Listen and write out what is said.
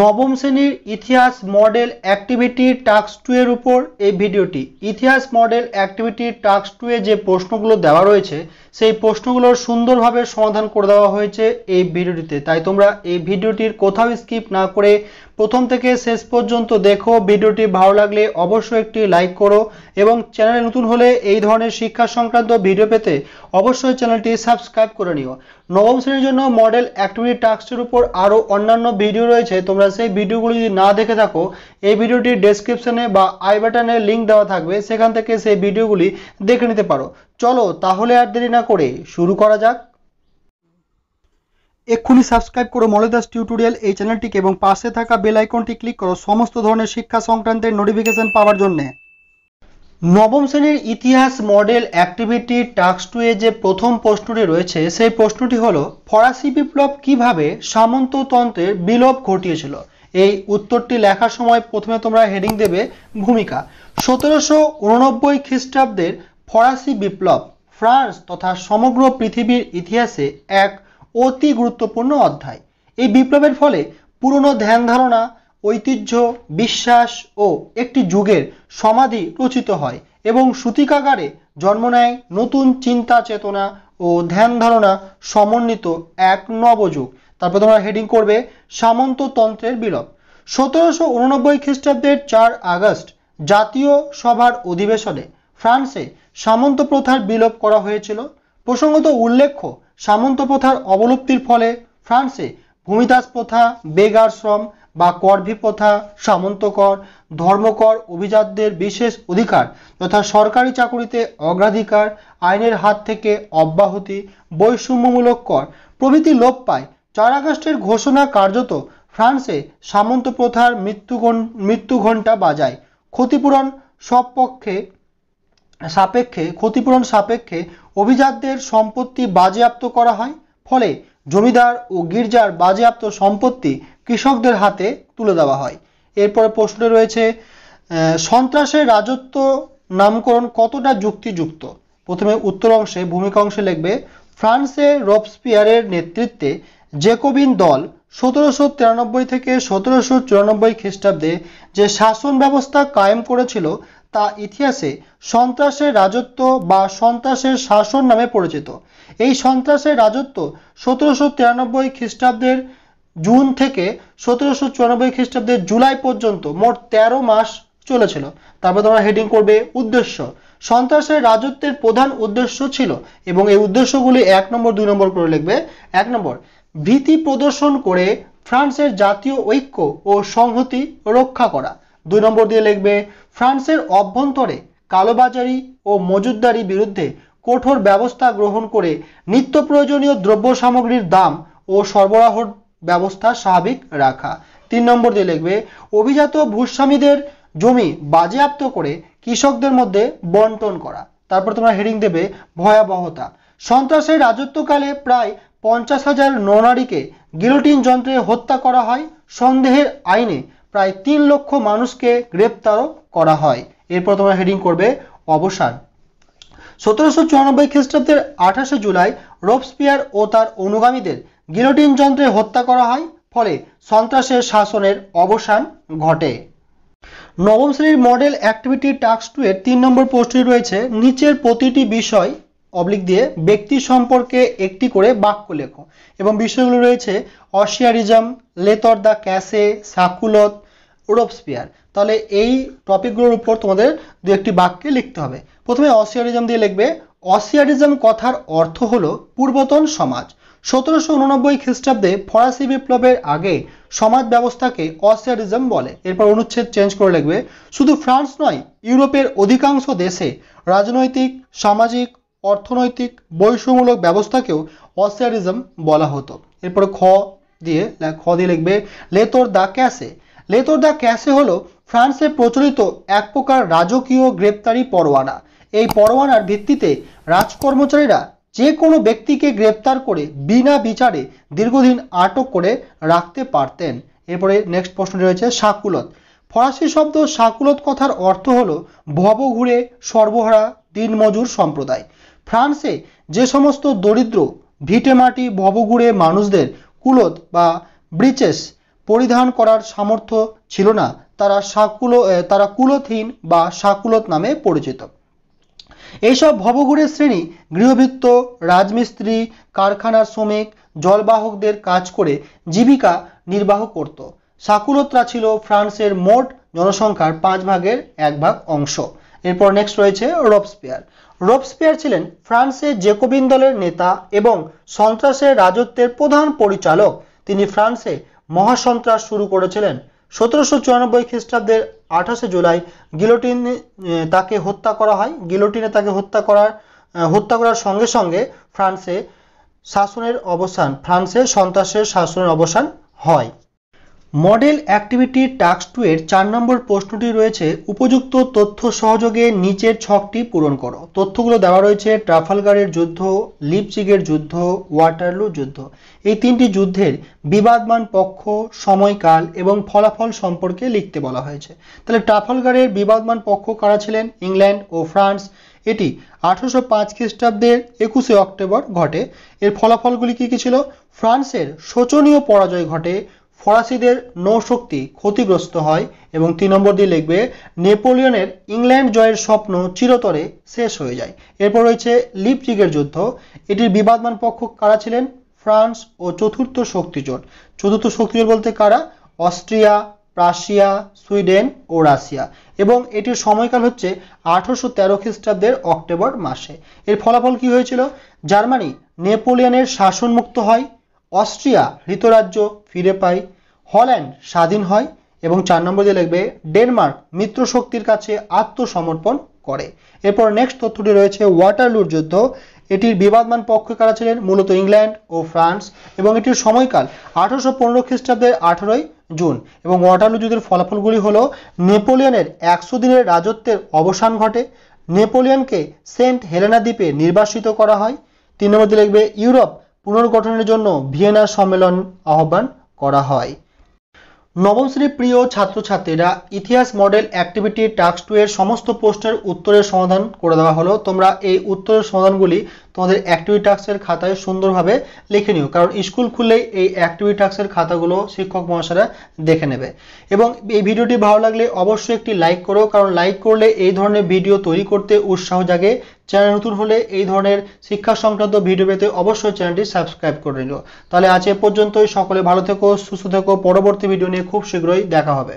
নবম শ্রেণীর ইতিহাস মডেল অ্যাক্টিভিটি টাস্ক টু এর উপর এই ভিডিওটি ইতিহাস মডেল অ্যাক্টিভিটি টাস্ক টু এ যে প্রশ্নগুলো দেওয়া রয়েছে সেই প্রশ্নগুলোর সুন্দরভাবে সমাধান করে দেওয়া হয়েছে এই ভিডিওটিতে তাই তোমরা এই ভিডিওটির কোথাও স্কিপ না করে প্রথম থেকে শেষ পর্যন্ত দেখো ভিডিওটি ভালো লাগলে অবশ্যই একটি লাইক করো এবং চ্যানেলে নতুন হলে এই ধরনের শিক্ষা সংক্রান্ত ভিডিও পেতে অবশ্যই চ্যানেলটি সাবস্ক্রাইব করে নিও নবম শ্রেণীর জন্য মডেল অ্যাক্টিভিটি টাস্কের উপর আরও অন্যান্য ভিডিও রয়েছে তোমরা সেই ভিডিওগুলো যদি না দেখে থাকো এই ভিডিওটি ডেসক্রিপশনে বা আই বাটনে লিঙ্ক দেওয়া থাকবে সেখান থেকে সেই ভিডিওগুলি দেখে নিতে পারো চলো তাহলে আর দেরি না করে শুরু করা যাক এক্ষুনি সাবস্ক্রাইব করো মলদাস টিউটোরিয়াল এই চ্যানেলটিকে এবং পাশে থাকা বেল আইকনটি ক্লিক করো সমস্ত ধরনের শিক্ষা সংক্রান্তের নোটিফিকেশন পাওয়ার জন্য নবম শ্রেণীর ইতিহাস মডেল অ্যাক্টিভিটি টাস্ক টু এ যে প্রথম প্রশ্নটি রয়েছে সেই প্রশ্নটি হলো ফরাসি বিপ্লব কিভাবে সামন্ততন্ত্রের বিলোপ ঘটিয়েছিল এই উত্তরটি লেখার সময় প্রথমে তোমরা হেডিং দেবে ভূমিকা সতেরোশো উননব্বই খ্রিস্টাব্দের ফরাসি বিপ্লব ফ্রান্স তথা সমগ্র পৃথিবীর ইতিহাসে এক অতি গুরুত্বপূর্ণ অধ্যায় এই বিপ্লবের ফলে পুরনো ধ্যান ধারণা ঐতিহ্য বিশ্বাস ও একটি যুগের সমাধি রচিত হয় এবং সূতিকাগারে জন্ম নেয় নতুন চিন্তা চেতনা ও ধ্যান ধারণা সমন্বিত এক নবযুগ তারপর তোমরা হেডিং করবে সামন্ততন্ত্রের বিলোপ সতেরোশো উননব্বই খ্রিস্টাব্দের চার আগস্ট জাতীয় সভার অধিবেশনে ফ্রান্সে সামন্ত প্রথার বিলোপ করা হয়েছিল প্রসঙ্গত উল্লেখ্য সামন্ত প্রথার অবলুপ্তির ফলে ফ্রান্সে ভূমিদাস প্রথা বেগার শ্রম বা করভি প্রথা সামন্তকর ধর্মকর অভিজাতদের বিশেষ অধিকার তথা সরকারি চাকুরিতে অগ্রাধিকার আইনের হাত থেকে অব্যাহতি বৈষম্যমূলক কর প্রভৃতি লোপ পায় চার আগস্টের ঘোষণা কার্যত ফ্রান্সে সামন্ত প্রথার মৃত্যু মৃত্যু ঘণ্টা বাজায় ক্ষতিপূরণ সব পক্ষে সাপেক্ষে ক্ষতিপূরণ সাপেক্ষে অভিজাতদের সম্পত্তি বাজেয়াপ্ত করা হয় ফলে জমিদার ও গির্জার বাজেয়াপ্ত সম্পত্তি কৃষকদের হাতে তুলে দেওয়া হয় এরপরে প্রশ্নে রয়েছে সন্ত্রাসের রাজত্ব নামকরণ কতটা যুক্তিযুক্ত প্রথমে উত্তর অংশে ভূমিকা অংশে লিখবে ফ্রান্সে রবসপিয়ারের নেতৃত্বে জেকোবিন দল সতেরোশো তিরানব্বই থেকে সতেরোশো চুরানব্বই খ্রিস্টাব্দে যে শাসন ব্যবস্থা কায়েম করেছিল তা ইতিহাসে সন্ত্রাসের রাজত্ব বা সন্ত্রাসের শাসন নামে পরিচিত এই সন্ত্রাসের রাজত্ব সতেরোশো তিরানব্বই খ্রিস্টাব্দের জুন থেকে সতেরোশো চুরানব্বই খ্রিস্টাব্দের জুলাই পর্যন্ত মোট ১৩ মাস চলেছিল তারপর তোমরা হেডিং করবে উদ্দেশ্য সন্ত্রাসের রাজত্বের প্রধান উদ্দেশ্য ছিল এবং এই উদ্দেশ্যগুলি এক নম্বর দুই নম্বর করে লিখবে এক নম্বর ভীতি প্রদর্শন করে ফ্রান্সের জাতীয় ঐক্য ও সংহতি রক্ষা করা দুই নম্বর দিয়ে লিখবে ফ্রান্সের অভ্যন্তরে কালোবাজারি ও মজুদারি বিরুদ্ধে কঠোর ব্যবস্থা গ্রহণ করে নিত্য প্রয়োজনীয় দ্রব্য সামগ্রীর দাম ও সরবরাহ ব্যবস্থা স্বাভাবিক রাখা তিন নম্বর দিয়ে লিখবে অভিজাত ভূস্বামীদের জমি বাজেয়াপ্ত করে কৃষকদের মধ্যে বন্টন করা তারপর তোমরা হেডিং দেবে ভয়াবহতা সন্ত্রাসের রাজত্বকালে প্রায় পঞ্চাশ হাজার ননারীকে গিলোটিন যন্ত্রে হত্যা করা হয় সন্দেহের আইনে প্রায় তিন লক্ষ মানুষকে গ্রেপ্তারও করা হয় এরপর তোমরা হেডিং করবে অবসান সতেরোশো চুরানব্বই খ্রিস্টাব্দের আঠাশে জুলাই রোবসপিয়ার ও তার অনুগামীদের গিলোটিন যন্ত্রে হত্যা করা হয় ফলে সন্ত্রাসের শাসনের অবসান ঘটে নবম শ্রেণীর মডেল অ্যাক্টিভিটি টাস্ক টু এর তিন নম্বর পোস্টটি রয়েছে নিচের প্রতিটি বিষয় অবলিক দিয়ে ব্যক্তি সম্পর্কে একটি করে বাক্য লেখো এবং বিষয়গুলো রয়েছে অশিয়ারিজম লেতর দ্য ক্যাসে সাকুলত রোবসপিয়ার তাহলে এই টপিকগুলোর উপর তোমাদের দু একটি বাক্যে লিখতে হবে প্রথমে অসিয়ারিজম দিয়ে লিখবে অসিয়ারিজম কথার অর্থ হলো পূর্বতন সমাজ সতেরোশো উননব্বই খ্রিস্টাব্দে ফরাসি বিপ্লবের আগে সমাজ ব্যবস্থাকে অসিয়ারিজম বলে এরপর অনুচ্ছেদ চেঞ্জ করে লিখবে শুধু ফ্রান্স নয় ইউরোপের অধিকাংশ দেশে রাজনৈতিক সামাজিক অর্থনৈতিক বৈষম্যমূলক ব্যবস্থাকেও অসিয়ারিজম বলা হতো এরপর খ দিয়ে খ দিয়ে লিখবে লেতর দা ক্যাসে লেতর ক্যাসে হল ফ্রান্সে প্রচলিত এক প্রকার রাজকীয় গ্রেপ্তারি পরোয়ানা এই পরোয়ানার ভিত্তিতে রাজকর্মচারীরা যে কোনো ব্যক্তিকে গ্রেপ্তার করে বিনা বিচারে দীর্ঘদিন আটক করে রাখতে পারতেন এরপরে নেক্সট প্রশ্নটি রয়েছে সাকুলত ফরাসি শব্দ সাকুলত কথার অর্থ হল ভবঘুরে সর্বহারা দিনমজুর সম্প্রদায় ফ্রান্সে যে সমস্ত দরিদ্র ভিটেমাটি ভবঘুরে মানুষদের কুলত বা ব্রিচেস পরিধান করার সামর্থ্য ছিল না তারা সাকুল তারা কুলথিন বা সাকুলত নামে পরিচিত এইসব ভবঘুরের শ্রেণী গৃহভিত্ত রাজমিস্ত্রি কারখানার শ্রমিক জলবাহকদের কাজ করে জীবিকা নির্বাহ করত সাকুলতরা ছিল ফ্রান্সের মোট জনসংখ্যার পাঁচ ভাগের এক ভাগ অংশ এরপর নেক্সট রয়েছে রোবসপিয়ার রোবসপিয়ার ছিলেন ফ্রান্সের জেকোবিন দলের নেতা এবং সন্ত্রাসের রাজত্বের প্রধান পরিচালক তিনি ফ্রান্সে মহাসন্ত্রাস শুরু করেছিলেন সতেরোশো চুরানব্বই খ্রিস্টাব্দের আঠাশে জুলাই গিলোটিন তাকে হত্যা করা হয় গিলোটিনে তাকে হত্যা করার হত্যা করার সঙ্গে সঙ্গে ফ্রান্সে শাসনের অবসান ফ্রান্সে সন্ত্রাসের শাসনের অবসান হয় মডেল অ্যাক্টিভিটি টাস্ক টু এর চার নম্বর প্রশ্নটি রয়েছে উপযুক্ত তথ্য সহযোগে নিচের ছকটি পূরণ করো তথ্যগুলো দেওয়া রয়েছে ট্রাফালগারের যুদ্ধ লিপচিগের যুদ্ধ ওয়াটারলু যুদ্ধ এই তিনটি যুদ্ধের বিবাদমান পক্ষ সময়কাল এবং ফলাফল সম্পর্কে লিখতে বলা হয়েছে তাহলে ট্রাফালগারের বিবাদমান পক্ষ কারা ছিলেন ইংল্যান্ড ও ফ্রান্স এটি আঠারোশো পাঁচ খ্রিস্টাব্দের একুশে অক্টোবর ঘটে এর ফলাফলগুলি কী কী ছিল ফ্রান্সের শোচনীয় পরাজয় ঘটে ফরাসিদের নৌশক্তি ক্ষতিগ্রস্ত হয় এবং তিন নম্বর দিয়ে লিখবে নেপোলিয়নের ইংল্যান্ড জয়ের স্বপ্ন চিরতরে শেষ হয়ে যায় এরপর রয়েছে লিপচিগের যুদ্ধ এটির বিবাদমান পক্ষ কারা ছিলেন ফ্রান্স ও চতুর্থ শক্তিজোট চতুর্থ শক্তিজোট বলতে কারা অস্ট্রিয়া প্রাশিয়া সুইডেন ও রাশিয়া এবং এটির সময়কাল হচ্ছে আঠারোশো তেরো খ্রিস্টাব্দের অক্টোবর মাসে এর ফলাফল কি হয়েছিল জার্মানি নেপোলিয়নের শাসনমুক্ত হয় অস্ট্রিয়া হৃতরাজ্য ফিরে পায় হল্যান্ড স্বাধীন হয় এবং চার নম্বর দিয়ে লিখবে ডেনমার্ক মিত্র শক্তির কাছে আত্মসমর্পণ করে এরপর নেক্সট তথ্যটি রয়েছে ওয়াটারলুর যুদ্ধ এটির বিবাদমান পক্ষ কারা ছিলেন মূলত ইংল্যান্ড ও ফ্রান্স এবং এটির সময়কাল আঠারোশো পনেরো খ্রিস্টাব্দের আঠারোই জুন এবং ওয়াটারলু যুদ্ধের ফলাফলগুলি হল নেপোলিয়নের একশো দিনের রাজত্বের অবসান ঘটে নেপোলিয়নকে সেন্ট হেলেনা দ্বীপে নির্বাসিত করা হয় তিন নম্বর দিয়ে লিখবে ইউরোপ পুনর্গঠনের জন্য ভিয়েনা সম্মেলন আহ্বান করা হয় নবম শ্রেণীর প্রিয় ছাত্রছাত্রীরা ইতিহাস মডেল অ্যাক্টিভিটি টাস্ক টু এর সমস্ত প্রশ্নের উত্তরের সমাধান করে দেওয়া হলো তোমরা এই উত্তরের সমাধানগুলি তোমাদের অ্যাক্টিভিটি টাস্কের খাতায় সুন্দরভাবে লিখে নিও কারণ স্কুল খুললেই এই অ্যাক্টিভিটি টাস্কের খাতাগুলো শিক্ষক মহাশয়রা দেখে নেবে এবং এই ভিডিওটি ভালো লাগলে অবশ্যই একটি লাইক করো কারণ লাইক করলে এই ধরনের ভিডিও তৈরি করতে উৎসাহ জাগে চ্যানেল নতুন হলে এই ধরনের শিক্ষা সংক্রান্ত ভিডিও পেতে অবশ্যই চ্যানেলটি সাবস্ক্রাইব করে নিল তাহলে আজ এ পর্যন্তই সকলে ভালো থেকো সুস্থ থেকো পরবর্তী ভিডিও নিয়ে খুব শীঘ্রই দেখা হবে